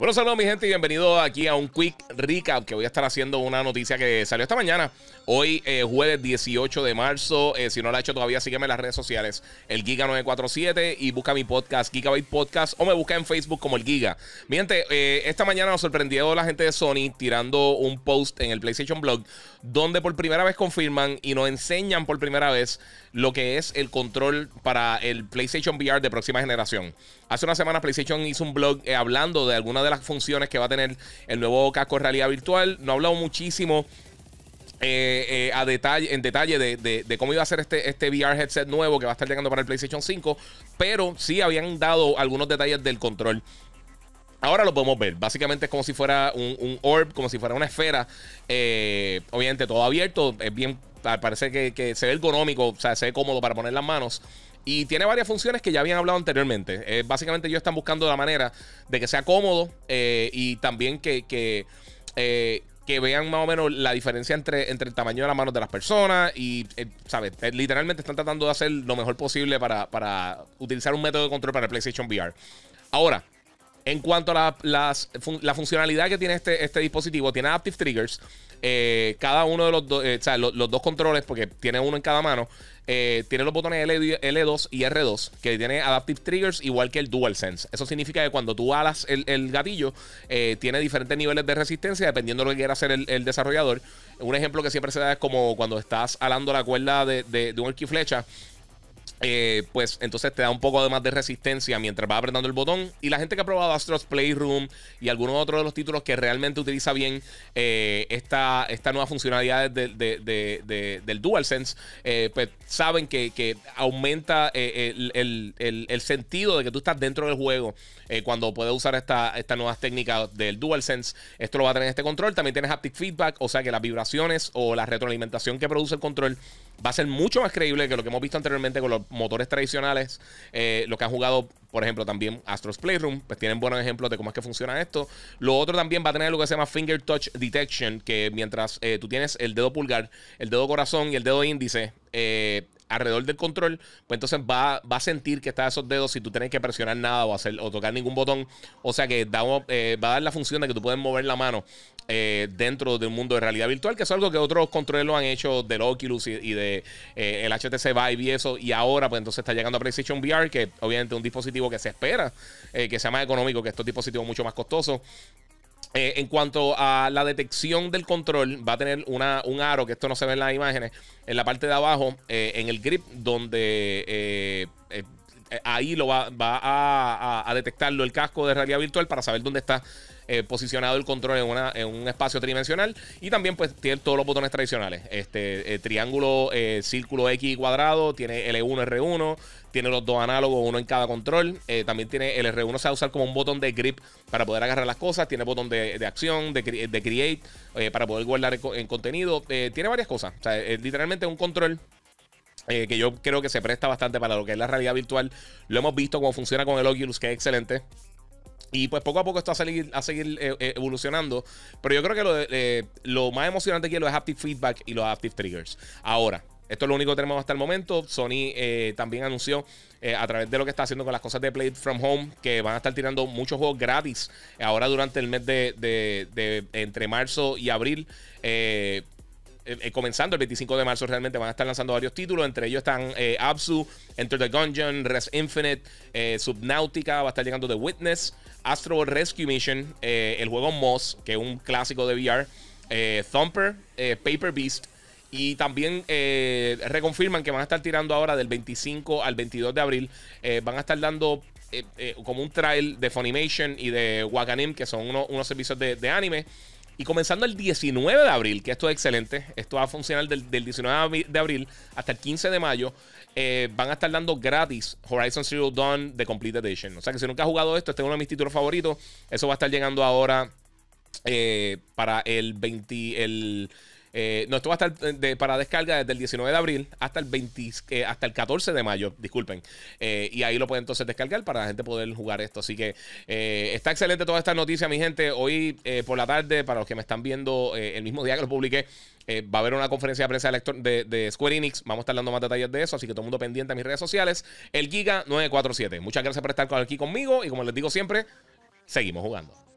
Bueno, saludos mi gente y bienvenido aquí a un quick recap que voy a estar haciendo una noticia que salió esta mañana. Hoy eh, jueves 18 de marzo. Eh, si no la ha hecho todavía, sígueme en las redes sociales. El Giga947 y busca mi podcast, Gigabyte Podcast, o me busca en Facebook como el Giga. miente eh, esta mañana nos sorprendió la gente de Sony tirando un post en el PlayStation Blog donde por primera vez confirman y nos enseñan por primera vez lo que es el control para el PlayStation VR de próxima generación. Hace una semana PlayStation hizo un blog hablando de alguna de las funciones que va a tener el nuevo casco de realidad virtual. No hablado muchísimo. Eh, eh, a detalle, en detalle de, cómo iba a ser este, este VR headset nuevo que va a estar llegando para el PlayStation 5, pero sí habían dado algunos detalles del control. Ahora lo podemos ver. Básicamente es como si fuera un, orb, como si fuera una esfera. Eh, obviamente todo abierto. Es bien, parece que, que se ve ergonómico, o sea, se ve cómodo para poner las manos. Y tiene varias funciones que ya habían hablado anteriormente. Eh, básicamente ellos están buscando la manera de que sea cómodo eh, y también que, eh, que, vean más o menos la diferencia entre, entre el tamaño de las manos de las personas y, ¿sabes? literalmente están tratando de hacer lo mejor posible para, para utilizar un método de control para el PlayStation VR. Ahora, en cuanto a la, la funcionalidad que tiene este, este dispositivo, tiene Adaptive Triggers. Eh, cada uno de los, dos, eh, o sea, los, dos controles, porque tiene uno en cada mano, eh, tiene los botones L, 2 y R2, que tiene Adaptive Triggers igual que el DualSense. Eso significa que cuando tú alas el, gatillo, tiene diferentes niveles de resistencia dependiendo de lo que quiera hacer el, desarrollador. Un ejemplo que siempre se da es como cuando estás alando la cuerda de, de, un arquiflecha eh, pues entonces te da un poco de más de resistencia mientras vas apretando el botón. Y la gente que ha probado Astro's Playroom y algunos otros de los títulos que realmente utiliza bien eh, esta, esta nueva funcionalidad del DualSense, eh, pues saben que, aumenta el, sentido de que tú estás dentro del juego cuando puedes usar estas esta nuevas técnicas del DualSense. Esto lo va a tener este control. También tienes haptic feedback, o sea que las vibraciones o la retroalimentación que produce el control va a ser mucho más creíble que lo que hemos visto anteriormente con los motores tradicionales. Eh, lo que han jugado, por ejemplo, también Astros Playroom, pues tienen buenos ejemplos de cómo es que funciona esto. Lo otro también va a tener lo que se llama Finger Touch Detection, que mientras eh, tú tienes el dedo pulgar, el dedo corazón y el dedo índice, eh, alrededor del control, pues entonces va, va a sentir que está esos dedos si tú tienes que presionar nada o, hacer, o tocar ningún botón. O sea que eh, va a dar la función de que tú puedes mover la mano eh, dentro de un mundo de realidad virtual, que es algo que otros controles lo han hecho del Oculus y, del de eh, el HTC Vive y eso. Y ahora, pues entonces está llegando a PlayStation VR, que obviamente es un dispositivo que se espera que sea más económico que estos dispositivos mucho más costosos. Eh, en cuanto a la detección del control, va a tener una, un aro, que esto no se ve en las imágenes, en la parte de abajo, eh, en el grip, donde eh, eh, ahí lo va, a, detectarlo el casco de realidad virtual para saber dónde está eh, posicionado el control en, un espacio tridimensional. Y también pues tiene todos los botones tradicionales. Este eh, triángulo, círculo X cuadrado, tiene L1, R1, tiene los dos análogos, uno en cada control. también tiene el R1 se va a usar como un botón de grip para poder agarrar las cosas. Tiene botón de, acción, de, de create, para poder guardar en contenido. tiene varias cosas. O sea, es literalmente un control eh, que yo creo que se presta bastante para lo que es la realidad virtual. Lo hemos visto cómo funciona con el Oculus, que es excelente. Y pues poco a poco esto va a seguir, evolucionando. Pero yo creo que lo, eh, más emocionante aquí es de Haptic Feedback y los Active Triggers. Ahora, esto es lo único que tenemos hasta el momento. Sony eh, también anunció a través de lo que está haciendo con las cosas de Play From Home que van a estar tirando muchos juegos gratis ahora durante el mes de, de entre marzo y abril. Eh, eh, eh, comenzando el 25 de marzo realmente van a estar lanzando varios títulos. Entre ellos están eh, Absu, Enter the Gungeon, Res Infinite, Subnautica, va a estar llegando The Witness, Astro Rescue Mission, el juego Moss, que es un clásico de VR, Thumper, Paper Beast. Y también reconfirman que van a estar tirando ahora del 25 al 22 de abril. van a estar dando como un trial de Funimation y de Wakanim, que son unos servicios de anime. Y comenzando el 19 de abril, que esto es excelente, esto va a funcionar del, 19 de abril hasta el 15 de mayo, eh, van a estar dando gratis Horizon Zero Dawn The Complete Edition. O sea que si nunca has jugado esto, este es uno de mis títulos favoritos. Eso va a estar llegando ahora eh, para el 20... El, eh, no, esto va a estar eh, para descarga desde el 19 de abril hasta el 20, eh, hasta el 14 de mayo, disculpen. y ahí lo pueden entonces descargar para la gente poder jugar esto. Así que está excelente toda esta noticia, mi gente. Hoy por la tarde, para los que me están viendo el mismo día que lo publiqué, va a haber una conferencia de prensa de, de, Square Enix. Vamos a estar dando más detalles de eso, así que todo el mundo pendiente a mis redes sociales. El Giga 947. Muchas gracias por estar aquí conmigo y como les digo siempre, seguimos jugando.